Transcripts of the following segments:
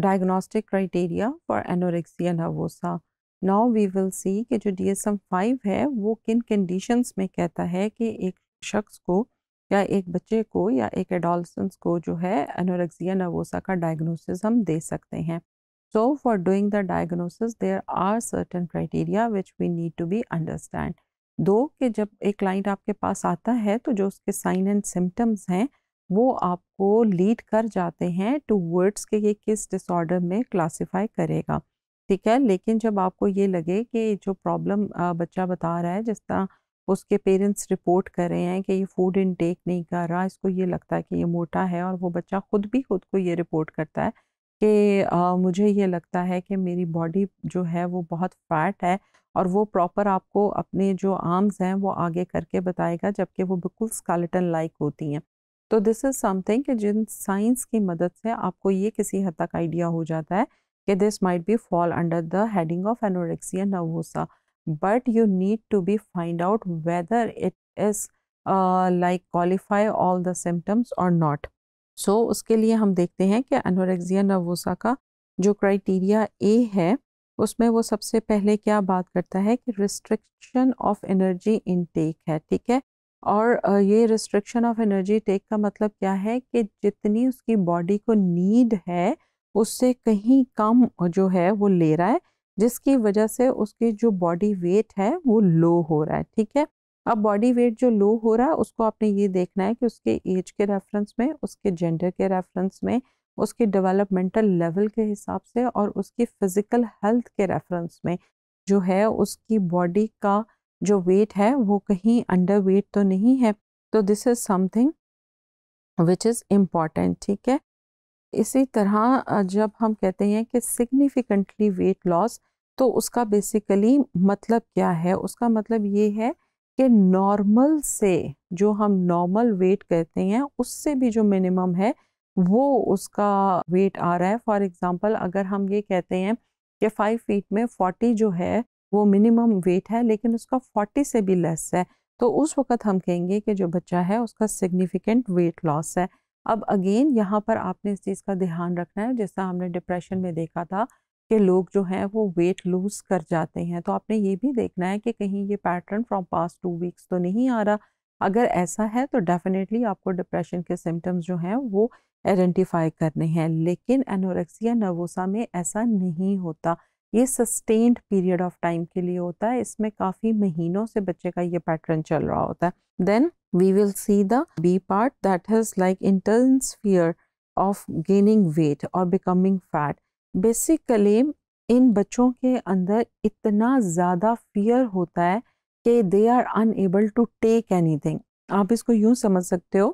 diagnostic criteria for anorexia nervosa now we will see कि जो M five है वो किन कंडीशन में कहता है कि एक शख्स को या एक बच्चे को या एक एडोलसेंस को जो है एनोरेक्सिया नर्वोसा का डायग्नोसिस हम दे सकते हैं so for doing the diagnosis there are certain criteria which we need to be understand दो कि जब एक क्लाइंट आपके पास आता है तो जो उसके साइन एंड सिम्टम्स हैं वो आपको लीड कर जाते हैं टू वर्ड्स के ये किस डिसऑर्डर में क्लासिफाई करेगा ठीक है लेकिन जब आपको ये लगे कि जो प्रॉब्लम बच्चा बता रहा है जिस तरह उसके पेरेंट्स रिपोर्ट कर रहे हैं कि ये फूड इनटेक नहीं कर रहा इसको ये लगता है कि ये मोटा है और वो बच्चा ख़ुद भी खुद को ये रिपोर्ट करता है कि मुझे ये लगता है कि मेरी बॉडी जो है वो बहुत फैट है और वो प्रॉपर आपको अपने जो आर्म्स हैं वो आगे करके बताएगा जबकि वो बिल्कुल स्कालटन लाइक होती हैं तो दिस इज़ समथिंग कि जिन साइंस की मदद से आपको ये किसी हद तक आइडिया हो जाता है कि this might be fall under the heading of anorexia nervosa but you need to be find out whether it is like qualify all the symptoms और नॉट सो उसके लिए हम देखते हैं कि एनोरेक्सिया नवोसा का जो क्राइटेरिया ए है उसमें वो सबसे पहले क्या बात करता है कि रिस्ट्रिक्शन ऑफ एनर्जी इनटेक है ठीक है और ये रिस्ट्रिक्शन ऑफ एनर्जी टेक का मतलब क्या है कि जितनी उसकी बॉडी को नीड है उससे कहीं कम जो है वो ले रहा है जिसकी वजह से उसकी जो बॉडी वेट है वो लो हो रहा है ठीक है अब बॉडी वेट जो लो हो रहा है उसको आपने ये देखना है कि उसके एज के रेफरेंस में उसके जेंडर के रेफरेंस में उसके डेवलपमेंटल लेवल के हिसाब से और उसकी फिज़िकल हेल्थ के रेफरेंस में जो है उसकी बॉडी का जो वेट है वो कहीं अंडर वेट तो नहीं है तो this is something which is important ठीक है इसी तरह जब हम कहते हैं कि सिग्निफिकेंटली वेट लॉस तो उसका बेसिकली मतलब क्या है उसका मतलब ये है कि नॉर्मल से जो हम नॉर्मल वेट कहते हैं उससे भी जो मिनिमम है वो उसका वेट आ रहा है फॉर एग्ज़ाम्पल अगर हम ये कहते हैं कि फाइव फीट में फोर्टी जो है वो मिनिमम वेट है लेकिन उसका फोर्टी से भी लेस है तो उस वक्त हम कहेंगे कि जो बच्चा है उसका सिग्निफिकेंट वेट लॉस है अब अगेन यहाँ पर आपने इस चीज़ का ध्यान रखना है जैसा हमने डिप्रेशन में देखा था कि लोग जो हैं वो वेट लूज़ कर जाते हैं तो आपने ये भी देखना है कि कहीं ये pattern from past two weeks तो नहीं आ रहा अगर ऐसा है तो डेफिनेटली आपको डिप्रेशन के सिम्टम्स जो हैं वो आइडेंटिफाई करने हैं लेकिन एनोरेक्सिया नर्वोसा में ऐसा नहीं होता ये सस्टेन्ड पीरियड ऑफ टाइम के लिए होता है इसमें काफ़ी महीनों से बच्चे का ये पैटर्न चल रहा होता है then we will see the B part that has like intense fear of gaining weight और बिकमिंग फैट बेसिकली इन बच्चों के अंदर इतना ज़्यादा फियर होता है कि they are unable to take anything आप इसको यूँ समझ सकते हो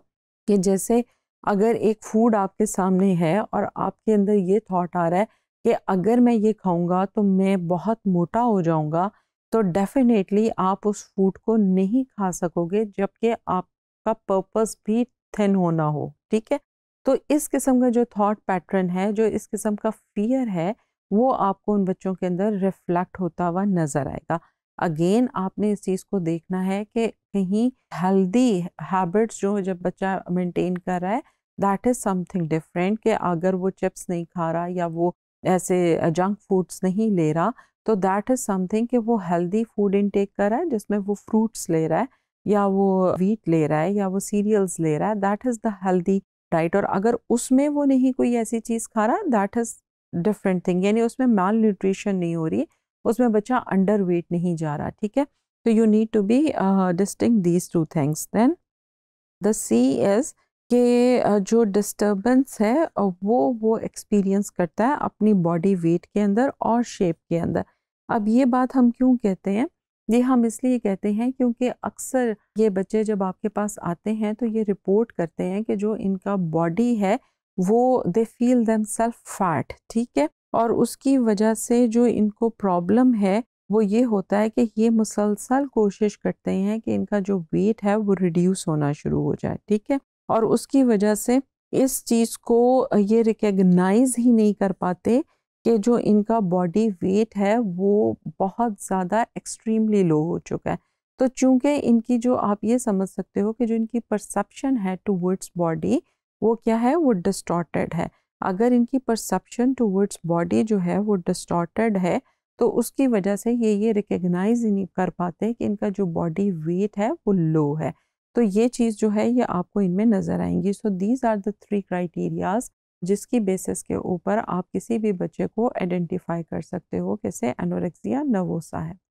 कि जैसे अगर एक फूड आपके सामने है और आपके अंदर ये थॉट आ रहा है कि अगर मैं ये खाऊंगा तो मैं बहुत मोटा हो जाऊंगा तो डेफिनेटली आप उस फूड को नहीं खा सकोगे जबकि आपका पर्पस भी थिन होना हो ठीक है तो इस किस्म का जो थॉट पैटर्न है जो इस किस्म का फियर है वो आपको उन बच्चों के अंदर रिफ्लेक्ट होता हुआ नज़र आएगा अगेन आपने इस चीज़ को देखना है कि कहीं हेल्दी हैबिट्स जो जब बच्चा मेंटेन कर रहा है दैट इज़ समथिंग डिफरेंट कि अगर वो चिप्स नहीं खा रहा या वो ऐसे जंक फूड्स नहीं ले रहा तो दैट इज़ समथिंग कि वो हेल्दी फूड इनटेक कर रहा है जिसमें वो फ्रूट्स ले रहा है या वो वीट ले रहा है या वो सीरियल्स ले रहा है that is the healthy diet और अगर उसमें वो नहीं कोई ऐसी चीज़ खा रहा दैट इज़ डिफरेंट थिंग यानी उसमें माल न्यूट्रिशन नहीं हो रही उसमें बच्चा अंडर वेट नहीं जा रहा ठीक है तो you need to be distinguish these two things then the C is कि जो डिस्टरबेंस है वो वो एक्सपीरियंस करता है अपनी बॉडी वेट के अंदर और शेप के अंदर अब ये बात हम क्यों कहते हैं ये हम इसलिए कहते हैं क्योंकि अक्सर ये बच्चे जब आपके पास आते हैं तो ये रिपोर्ट करते हैं कि जो इनका बॉडी है वो they feel themselves fat ठीक है और उसकी वजह से जो इनको प्रॉब्लम है वो ये होता है कि ये मुसलसल कोशिश करते हैं कि इनका जो वेट है वो रिड्यूस होना शुरू हो जाए ठीक है और उसकी वजह से इस चीज़ को ये रिकगनाइज ही नहीं कर पाते कि जो इनका बॉडी वेट है वो बहुत ज़्यादा एक्सट्रीमली लो हो चुका है तो चूंकि इनकी जो आप ये समझ सकते हो कि जो इनकी परसेप्शन है टूवर्ड्स बॉडी वो क्या है वो डिस्टॉर्टेड है अगर इनकी परसेप्शन टूवर्ड्स बॉडी जो है वो डिस्टॉर्टेड है तो उसकी वजह से ये ये रिकगनाइज ही नहीं कर पाते कि इनका जो बॉडी वेट है वो लो है तो ये चीज़ जो है ये आपको इनमें नज़र आएंगी so these are the three criterias जिसकी बेसिस के ऊपर आप किसी भी बच्चे को आइडेंटिफाई कर सकते हो कैसे एनोरेक्सिया नवोसा है